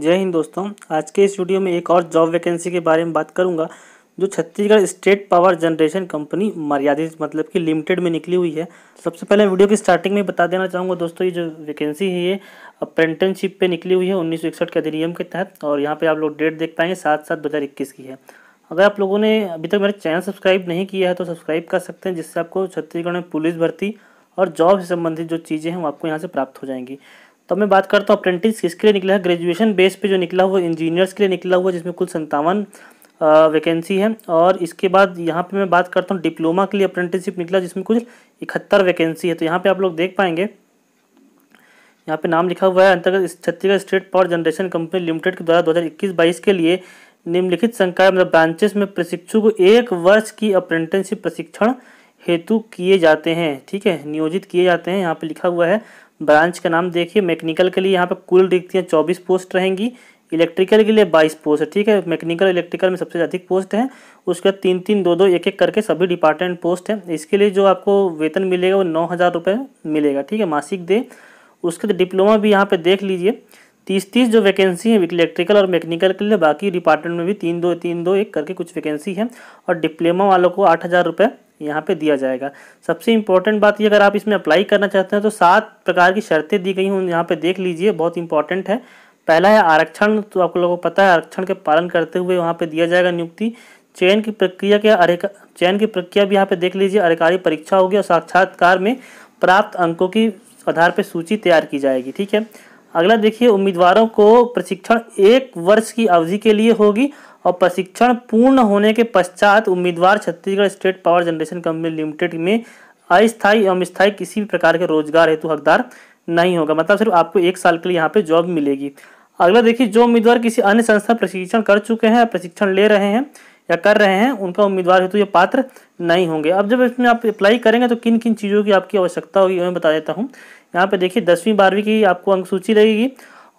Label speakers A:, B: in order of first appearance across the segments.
A: जय हिंद दोस्तों आज के इस वीडियो में एक और जॉब वैकेंसी के बारे में बात करूंगा जो Chhattisgarh state power generation company मर्यादित मतलब कि लिमिटेड में निकली हुई है सबसे पहले वीडियो की स्टार्टिंग में बता देना चाहूँगा दोस्तों ये जो वैकेंसी है ये अप्रेंटनशिप पे निकली हुई है उन्नीस के अधिनियम के तहत और यहाँ पर आप लोग डेट देख पाएंगे सात सात दो की है अगर आप लोगों ने अभी तक मेरा चैनल सब्सक्राइब नहीं किया है तो सब्सक्राइब कर सकते हैं जिससे आपको छत्तीसगढ़ में पुलिस भर्ती और जॉब से संबंधित जो चीज़ें हैं वो आपको यहाँ से प्राप्त हो जाएंगी तो मैं बात करता हूँ अप्रेंटिस किसके लिए निकला है ग्रेजुएशन बेस पे जो निकला हुआ इंजीनियर्स के लिए निकला हुआ जिसमें कुल संतावन वैकेंसी है और इसके बाद यहाँ पे मैं बात करता हूँ डिप्लोमा के लिए अप्रेंटिसशिप निकला जिसमें कुल इकहत्तर वैकेंसी है तो यहाँ पे आप लोग देख पाएंगे यहाँ पे नाम लिखा हुआ है अंतर्गत Chhattisgarh state power generation company limited के द्वारा दो हज़ार के लिए निम्नलिखित संकाय मतलब ब्रांचेस में प्रशिक्षु को एक वर्ष की अप्रेंटिसशिप प्रशिक्षण हेतु किए जाते हैं ठीक है नियोजित किए जाते हैं यहाँ पे लिखा हुआ है ब्रांच का नाम देखिए मैकेनिकल के लिए यहाँ पर कुल रिक्तियाँ चौबीस पोस्ट रहेंगी इलेक्ट्रिकल के लिए बाईस पोस्ट है ठीक है मैकेनिकल इलेक्ट्रिकल में सबसे अधिक पोस्ट है उसके बाद तीन तीन दो दो एक एक करके सभी डिपार्टमेंट पोस्ट है इसके लिए जो आपको वेतन मिलेगा वो नौ हज़ार रुपये मिलेगा ठीक है मासिक दे उसके बाद डिप्लोमा भी यहाँ पे देख लीजिए तीस तीस जो वैकेंसी है इलेक्ट्रिकल और मैकेनिकल के लिए बाकी डिपार्टमेंट में भी तीन दो तीन दो एक करके कुछ वैकेंसी है और डिप्लोमा वालों को आठ हज़ार रुपये यहाँ पे दिया जाएगा सबसे इम्पॉर्टेंट बात ये अगर आप इसमें अप्लाई करना चाहते हैं तो सात प्रकार की शर्तें दी गई हूँ यहाँ पे देख लीजिए बहुत इंपॉर्टेंट है पहला है आरक्षण तो आप लोगों को पता है आरक्षण के पालन करते हुए वहाँ पे दिया जाएगा नियुक्ति चयन की प्रक्रिया के अरेका चयन की प्रक्रिया भी यहाँ पे देख लीजिए अधिकारी परीक्षा होगी और साक्षात्कार में प्राप्त अंकों की आधार पर सूची तैयार की जाएगी ठीक है अगला देखिए उम्मीदवारों को प्रशिक्षण एक वर्ष की अवधि के लिए होगी और प्रशिक्षण पूर्ण होने के पश्चात उम्मीदवार Chhattisgarh state power generation company limited में अस्थायी एवं स्थायी किसी भी प्रकार के रोजगार हेतु हकदार नहीं होगा मतलब सिर्फ आपको एक साल के लिए यहाँ पे जॉब मिलेगी अगला देखिए जो उम्मीदवार किसी अन्य संस्था प्रशिक्षण कर चुके हैं प्रशिक्षण ले रहे हैं या कर रहे हैं उनका उम्मीदवार हेतु ये पात्र नहीं होंगे अब जब इसमें आप अप्लाई करेंगे तो किन किन चीज़ों की आपकी आवश्यकता होगी मैं बता देता हूँ यहाँ पे देखिए दसवीं बारहवीं की आपको अंक सूची लगेगी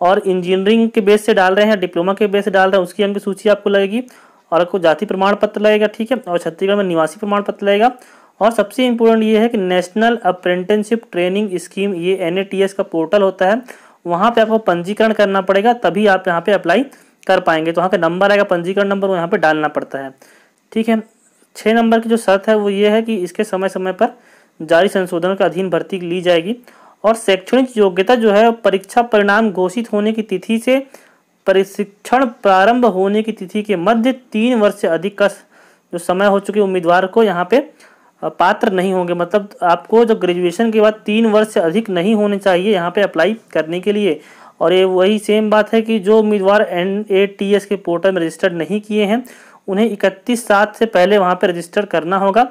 A: और इंजीनियरिंग के बेस से डाल रहे हैं डिप्लोमा के बेस से डाल रहे हैं उसकी अंक सूची आपको लगेगी और आपको जाति प्रमाण पत्र लगेगा ठीक है और छत्तीसगढ़ में निवासी प्रमाण पत्र लगेगा और सबसे इम्पोर्टेंट ये है कि नेशनल अप्रेंटिसशिप ट्रेनिंग स्कीम ये एन का पोर्टल होता है वहाँ पर आपको पंजीकरण करना पड़ेगा तभी आप यहाँ पर अप्लाई कर पाएंगे तो वहाँ पे नंबर आएगा पंजीकरण नंबर वो यहाँ पे डालना पड़ता है ठीक है छः नंबर की जो शर्त है वो ये है कि इसके समय समय पर जारी संशोधन के अधीन भर्ती ली जाएगी और शैक्षणिक योग्यता जो है परीक्षा परिणाम घोषित होने की तिथि से प्रशिक्षण प्रारंभ होने की तिथि के मध्य तीन वर्ष से अधिक का जो समय हो चुके उम्मीदवार को यहाँ पे पात्र नहीं होंगे मतलब आपको जो ग्रेजुएशन के बाद तीन वर्ष से अधिक नहीं होने चाहिए यहाँ पे अप्लाई करने के लिए और ये वही सेम बात है कि जो उम्मीदवार एन ए टी एस के पोर्टल में रजिस्टर्ड नहीं किए हैं उन्हें इकतीस सात से पहले वहाँ पर रजिस्टर करना होगा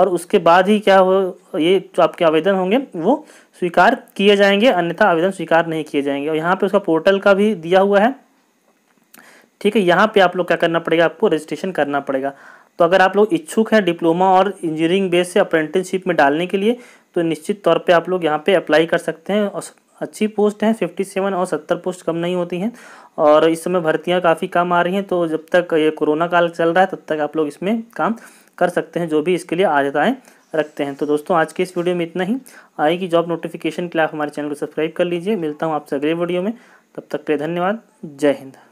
A: और उसके बाद ही क्या हो ये जो आपके आवेदन होंगे वो स्वीकार किए जाएंगे अन्यथा आवेदन स्वीकार नहीं किए जाएंगे और यहाँ पे उसका पोर्टल का भी दिया हुआ है ठीक है यहाँ पे आप लोग क्या करना पड़ेगा आपको रजिस्ट्रेशन करना पड़ेगा तो अगर आप लोग इच्छुक हैं डिप्लोमा और इंजीनियरिंग बेस से अप्रेंटिसशिप में डालने के लिए तो निश्चित तौर पे आप लोग यहाँ पे अप्लाई कर सकते हैं और अच्छी पोस्ट हैं 57 और 70 पोस्ट कम नहीं होती हैं और इस समय भर्तियां काफ़ी कम आ रही हैं तो जब तक ये कोरोना काल चल रहा है तब तक आप लोग इसमें काम कर सकते हैं जो भी इसके लिए आदताएँ रखते हैं तो दोस्तों आज के इस वीडियो में इतना ही आएगी जॉब नोटिफिकेशन के लिए आप हमारे चैनल को सब्सक्राइब कर लीजिए मिलता हूँ आपसे अगले वीडियो में तब तक के लिए धन्यवाद जय हिंद